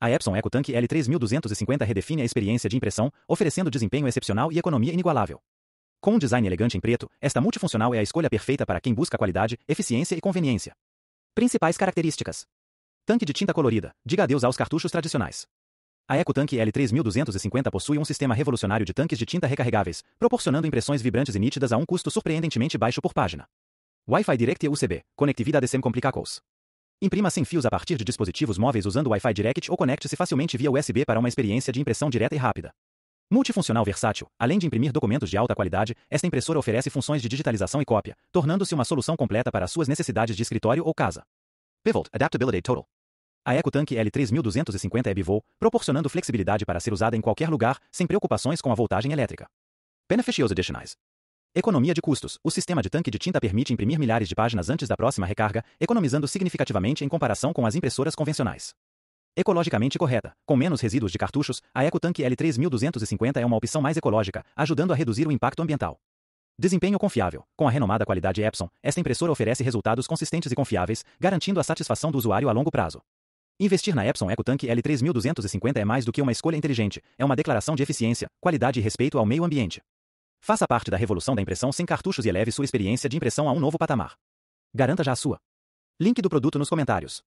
A Epson EcoTank L3250 redefine a experiência de impressão, oferecendo desempenho excepcional e economia inigualável. Com um design elegante em preto, esta multifuncional é a escolha perfeita para quem busca qualidade, eficiência e conveniência. Principais características: Tanque de tinta colorida, diga adeus aos cartuchos tradicionais. A EcoTank L3250 possui um sistema revolucionário de tanques de tinta recarregáveis, proporcionando impressões vibrantes e nítidas a um custo surpreendentemente baixo por página. Wi-Fi Direct e USB, conectividade sem complicações. Imprima sem fios a partir de dispositivos móveis usando Wi-Fi Direct ou conecte-se facilmente via USB para uma experiência de impressão direta e rápida. Multifuncional versátil, além de imprimir documentos de alta qualidade, esta impressora oferece funções de digitalização e cópia, tornando-se uma solução completa para suas necessidades de escritório ou casa. Pivot Adaptability Total. A EcoTank L3250 é bivol, proporcionando flexibilidade para ser usada em qualquer lugar, sem preocupações com a voltagem elétrica. Beneficios Additionais. Economia de custos. O sistema de tanque de tinta permite imprimir milhares de páginas antes da próxima recarga, economizando significativamente em comparação com as impressoras convencionais. Ecologicamente correta. Com menos resíduos de cartuchos, a EcoTank L3250 é uma opção mais ecológica, ajudando a reduzir o impacto ambiental. Desempenho confiável. Com a renomada qualidade Epson, esta impressora oferece resultados consistentes e confiáveis, garantindo a satisfação do usuário a longo prazo. Investir na Epson EcoTank L3250 é mais do que uma escolha inteligente, é uma declaração de eficiência, qualidade e respeito ao meio ambiente. Faça parte da revolução da impressão sem cartuchos e eleve sua experiência de impressão a um novo patamar. Garanta já a sua. Link do produto nos comentários.